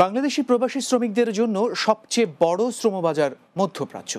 বাংলাদেশি প্রবাসী শ্রমিকদের জন্য সবচেয়ে বড় শ্রমবাজার মধ্যপ্রাচ্য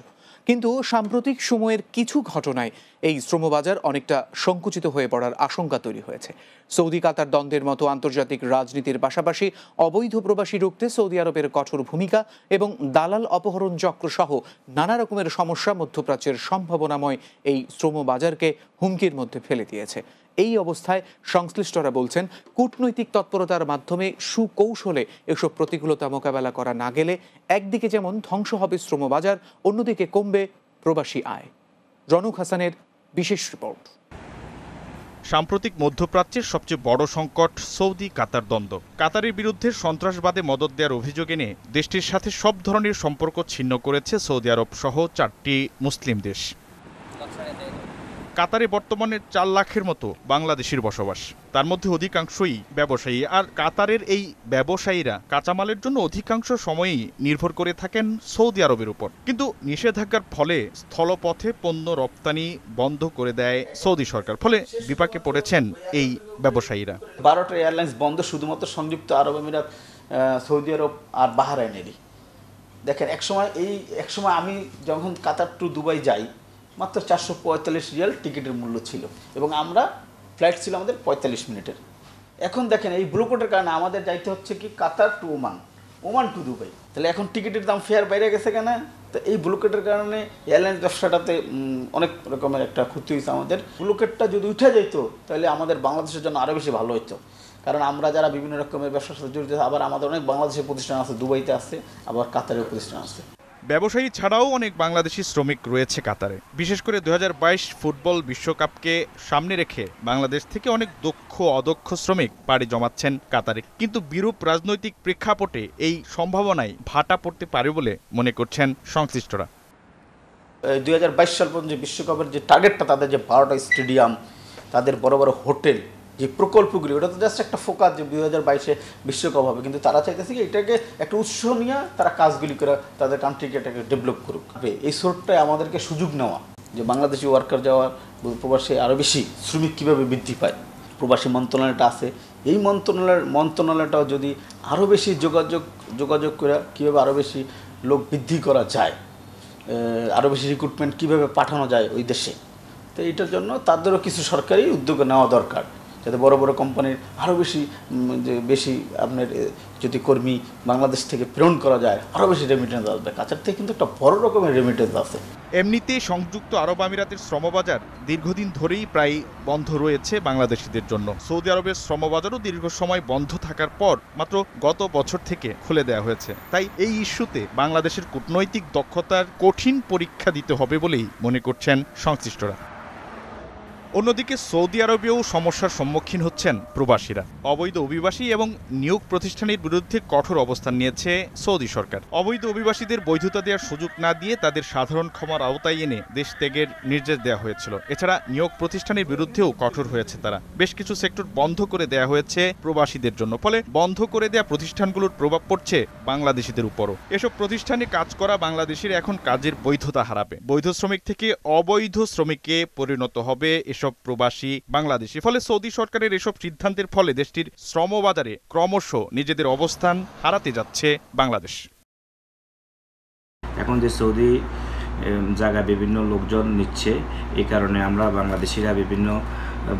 কিন্তু সাম্প্রতিক সময়ের কিছু ঘটনায় এই শ্রমবাজার অনেকটা সংকুচিত হয়ে পড়ার আশঙ্কা তৈরি হয়েছে সৌদি কাতার দ্বন্দ্বের মতো আন্তর্জাতিক রাজনীতির পাশাপাশি অবৈধ প্রবাসী রুখতে সৌদি আরবের কঠোর ভূমিকা এবং দালাল অপহরণ চক্র সহ নানা রকমের সমস্যা মধ্যপ্রাচ্যের সম্ভাবনাময় এই শ্রমবাজারকে হুমকির মধ্যে ফেলে দিয়েছে এই অবস্থায় সংশ্লিষ্টরা বলছেন কূটনৈতিক তৎপরতার মাধ্যমে সুকৌশলে এসব প্রতিকূলতা মোকাবেলা করা না গেলে একদিকে যেমন ধ্বংস হবে শ্রমবাজার অন্যদিকে কমবে প্রবাসী আয় রনুক হাসানের বিশেষ রিপোর্ট সাম্প্রতিক মধ্যপ্রাচ্যের সবচেয়ে বড় সংকট সৌদি কাতার দ্বন্দ্ব কাতারের বিরুদ্ধে সন্ত্রাসবাদে মদত দেওয়ার অভিযোগ এনে দেশটির সাথে সব ধরনের সম্পর্ক ছিন্ন করেছে সৌদি আরব সহ চারটি মুসলিম দেশ কাতারে বর্তমানে চার লাখের মতো বাংলাদেশির বসবাস তার মধ্যে অধিকাংশই ব্যবসায়ী আর কাতারের এই ব্যবসায়ীরা কাঁচামালের জন্য অধিকাংশ সময়ই নির্ভর করে থাকেন সৌদি আরবের উপর কিন্তু নিষেধাজ্ঞার ফলে স্থলপথে পণ্য রপ্তানি বন্ধ করে দেয় সৌদি সরকার ফলে বিপাকে পড়েছেন এই ব্যবসায়ীরা বারোটা এয়ারলাইন্স বন্ধ শুধুমাত্র সংযুক্ত আরব আমিরাত সৌদি আরব আর বাহারাইনেরই দেখেন একসময় এই একসময় আমি যখন কাতার টু দুবাই যাই মাত্র চারশো পঁয়তাল্লিশ রিয়াল টিকিটের মূল্য ছিল এবং আমরা ফ্লাইট ছিল আমাদের পঁয়তাল্লিশ মিনিটের এখন দেখেন এই ব্লুকোটের কারণে আমাদের যাইতে হচ্ছে কি Qatar to Oman Oman to Dubai তাহলে এখন টিকিটের দাম ফেয়ার বাইরে গেছে কেন তো এই ব্লুকেটের কারণে এয়ারলাইন্স ব্যবসাটাতে অনেক রকমের একটা ক্ষতি হয়েছে আমাদের ব্লুকেটটা যদি উঠে যেত তাহলে আমাদের বাংলাদেশের জন্য আরও বেশি ভালো হতো কারণ আমরা যারা বিভিন্ন রকমের ব্যবসার সাথে জড়িত আবার আমাদের অনেক বাংলাদেশের প্রতিষ্ঠান আছে দুবাইতে আছে আবার কাতারের প্রতিষ্ঠান আছে ব্যবসায়ী ছাড়াও অনেক বাংলাদেশি শ্রমিক রয়েছে কাতারে বিশেষ করে দু ফুটবল বিশ্বকাপকে সামনে রেখে বাংলাদেশ থেকে অনেক দক্ষ অদক্ষ শ্রমিক পাড়ি জমাচ্ছেন কাতারে কিন্তু বিরূপ রাজনৈতিক প্রেক্ষাপটে এই সম্ভাবনায় ভাটা পড়তে পারে বলে মনে করছেন সংশ্লিষ্টরা দুই সাল পর্যন্ত বিশ্বকাপের যে টার্গেটটা তাদের যে বারোটা স্টেডিয়াম তাদের বড় বড় হোটেল যে প্রকল্পগুলি ওটা তো জাস্ট একটা ফোকাস যে দুই হাজার বাইশে বিশ্বকাপ হবে কিন্তু তারা চাইতেছে কি এটাকে একটা উৎস নিয়ে তারা কাজগুলি করে তাদের কান্ট্রিকে এটাকে ডেভেলপ করুক এই সোর্টটায় আমাদেরকে সুযোগ নেওয়া যে বাংলাদেশি ওয়ার্কার যাওয়ার প্রবাসী আরও বেশি শ্রমিক কীভাবে বৃদ্ধি পায় প্রবাসী মন্ত্রণালয়টা আছে এই মন্ত্রণালয় মন্ত্রণালয়টাও যদি আরও বেশি যোগাযোগ যোগাযোগ করে কীভাবে আরও বেশি লোক বৃদ্ধি করা যায় আরও বেশি রিক্রুটমেন্ট কীভাবে পাঠানো যায় ওই দেশে তো এটার জন্য তাদেরও কিছু সরকারি উদ্যোগ নেওয়া দরকার যাতে বড় বড় কোম্পানির আরও বেশি যে বেশি আপনার যদি কর্মী বাংলাদেশ থেকে প্রেরণ করা যায় আরও বেশি রেমিটেন্স আসবে কাছের থেকে কিন্তু একটা বড় রকমের রেমিটেন্স আছে এমনিতেই সংযুক্ত আরব আমিরাতের শ্রমবাজার দীর্ঘদিন ধরেই প্রায় বন্ধ রয়েছে বাংলাদেশিদের জন্য সৌদি আরবের শ্রমবাজারও দীর্ঘ সময় বন্ধ থাকার পর মাত্র গত বছর থেকে খুলে দেওয়া হয়েছে তাই এই ইস্যুতে বাংলাদেশের কূটনৈতিক দক্ষতার কঠিন পরীক্ষা দিতে হবে বলেই মনে করছেন সংশ্লিষ্টরা অন্যদিকে সৌদি আরবেও সমস্যার সম্মুখীন হচ্ছেন প্রবাসীরা অবৈধ অভিবাসী এবং নিয়োগ প্রতিষ্ঠানের বিরুদ্ধে কঠোর অবস্থান নিয়েছে সৌদি সরকার অবৈধ অভিবাসীদের বৈধতা দেওয়ার সুযোগ না দিয়ে তাদের সাধারণ ক্ষমার আওতায় এনে দেশ ত্যাগের নির্দেশ দেওয়া হয়েছিল এছাড়া নিয়োগ প্রতিষ্ঠানের বিরুদ্ধেও কঠোর হয়েছে তারা বেশ কিছু সেক্টর বন্ধ করে দেয়া হয়েছে প্রবাসীদের জন্য ফলে বন্ধ করে দেয়া প্রতিষ্ঠানগুলোর প্রভাব পড়ছে বাংলাদেশিদের উপরও এসব প্রতিষ্ঠানে কাজ করা বাংলাদেশের এখন কাজের বৈধতা হারাবে বৈধ শ্রমিক থেকে অবৈধ শ্রমিকে পরিণত হবে এসব এসব প্রবাসী বাংলাদেশি ফলে সৌদি সরকারের এসব সিদ্ধান্তের ফলে দেশটির শ্রমবাজারে ক্রমশ নিজেদের অবস্থান হারাতে যাচ্ছে বাংলাদেশ এখন যে সৌদি জায়গা বিভিন্ন লোকজন নিচ্ছে এই কারণে আমরা বাংলাদেশিরা বিভিন্ন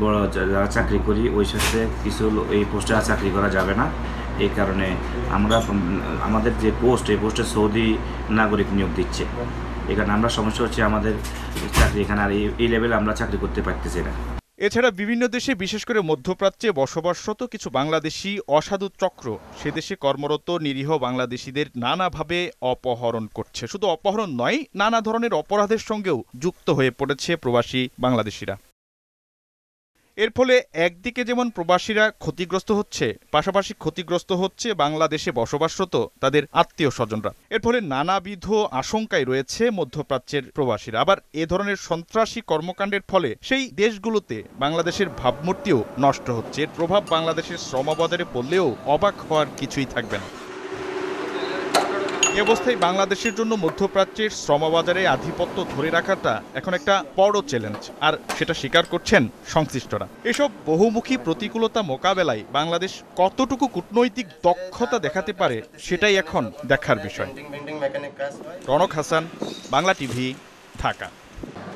বড় যারা চাকরি করি ওই সাথে কিছু এই পোস্টে চাকরি করা যাবে না এই কারণে আমরা আমাদের যে পোস্ট এই পোস্টে সৌদি নাগরিক নিয়োগ দিচ্ছে এখানে আমরা সমস্যা হচ্ছে আমাদের চাকরি এখানে আর এই লেভেলে আমরা চাকরি করতে পারতেছি না এছাড়া বিভিন্ন দেশে বিশেষ করে মধ্যপ্রাচ্যে বসবাসরত কিছু বাংলাদেশি অসাধু চক্র সে দেশে কর্মরত নিরীহ বাংলাদেশিদের নানাভাবে অপহরণ করছে শুধু অপহরণ নয় নানা ধরনের অপরাধের সঙ্গেও যুক্ত হয়ে পড়েছে প্রবাসী বাংলাদেশিরা এর ফলে একদিকে যেমন প্রবাসীরা ক্ষতিগ্রস্ত হচ্ছে পাশাপাশি ক্ষতিগ্রস্ত হচ্ছে বাংলাদেশে বসবাসরত তাদের আত্মীয় স্বজনরা এর ফলে নানাবিধ আশঙ্কায় রয়েছে মধ্যপ্রাচ্যের প্রবাসীরা আবার এ ধরনের সন্ত্রাসী কর্মকাণ্ডের ফলে সেই দেশগুলোতে বাংলাদেশের ভাবমূর্তিও নষ্ট হচ্ছে এর প্রভাব বাংলাদেশের শ্রমবাজারে পড়লেও অবাক হওয়ার কিছুই থাকবে না এ অবস্থায় বাংলাদেশের জন্য মধ্যপ্রাচ্যের শ্রমবাজারে আধিপত্য ধরে রাখাটা এখন একটা বড় চ্যালেঞ্জ আর সেটা স্বীকার করছেন সংশ্লিষ্টরা এসব বহুমুখী প্রতিকূলতা মোকাবেলায় বাংলাদেশ কতটুকু কূটনৈতিক দক্ষতা দেখাতে পারে সেটাই এখন দেখার বিষয় রনক হাসান বাংলা টিভি ঢাকা